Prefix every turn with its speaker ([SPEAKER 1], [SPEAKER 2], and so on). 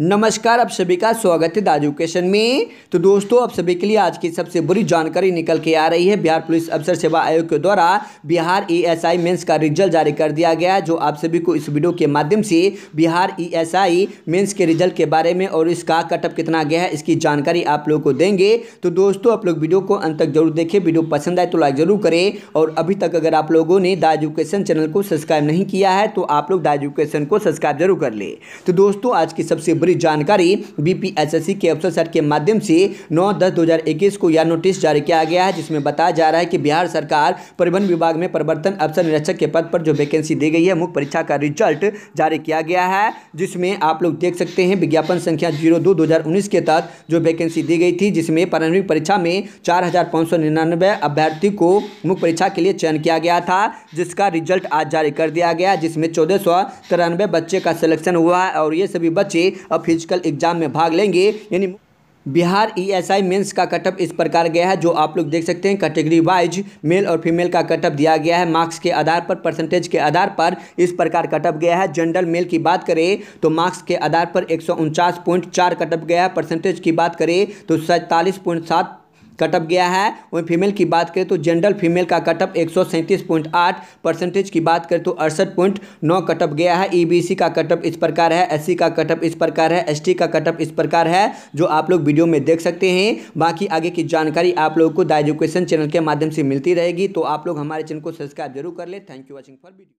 [SPEAKER 1] नमस्कार आप सभी का स्वागत है द एजुकेशन में तो दोस्तों आप सभी के लिए आज की सबसे बुरी जानकारी निकल के आ रही है बिहार पुलिस अफसर सेवा आयोग के द्वारा बिहार ईएसआई e मेंस का रिजल्ट जारी कर दिया गया जो आप सभी को इस वीडियो के माध्यम से बिहार ईएसआई e मेंस के रिजल्ट के बारे में और इसका कटअप कितना गया है इसकी जानकारी आप लोग को देंगे तो दोस्तों आप लोग वीडियो को अंत तक जरूर देखें वीडियो पसंद आए तो लाइक जरूर करें और अभी तक अगर आप लोगों ने द एजुकेशन चैनल को सब्सक्राइब नहीं किया है तो आप लोग द एजुकेशन को सब्सक्राइब जरूर कर ले तो दोस्तों आज की सबसे पूरी जानकारी बीपीएसएससी के अफसर के माध्यम से 9 दस 2021 को यह नोटिस जारी किया गया है जिसमें बताया जा रहा है कि बिहार सरकार परिवहन विभाग में परिवर्तन अफसर निरीक्षक के पद पर जो वैकेंसी दी गई है मुख्य परीक्षा का रिजल्ट जारी किया गया है जिसमें आप लोग देख सकते हैं विज्ञापन संख्या जीरो दो दो के तहत जो वैकेंसी दी गई थी जिसमें प्रारंभिक परीक्षा में चार अभ्यर्थी को मुख्य परीक्षा के लिए चयन किया गया था जिसका रिजल्ट आज जारी कर दिया गया जिसमें चौदह बच्चे का सिलेक्शन हुआ है और ये सभी बच्चे अब फिजिकल एग्जाम में भाग लेंगे यानी बिहार ई एस आई का कटअप इस प्रकार गया है जो आप लोग देख सकते हैं कैटेगरी वाइज मेल और फीमेल का कटअप दिया गया है मार्क्स के आधार पर परसेंटेज के आधार पर इस प्रकार कटअप गया है जनरल मेल की बात करें तो मार्क्स के आधार पर एक सौ उनचास पॉइंट चार कटअप गया है परसेंटेज की बात करें तो सैंतालीस पॉइंट सात कटअप गया है वहीं फीमेल की बात करें तो जनरल फीमेल का कटअप एक परसेंटेज की बात करें तो अड़सठ पॉइंट नौ कटअप गया है ईबीसी e का कटअप इस प्रकार है एससी का कटअप इस प्रकार है एसटी का कटअप इस प्रकार है जो आप लोग वीडियो में देख सकते हैं बाकी आगे की जानकारी आप लोगों को द एजुकेशन चैनल के माध्यम से मिलती रहेगी तो आप लोग हमारे चैनल को सब्सक्राइब जरूर कर ले thank you watching for video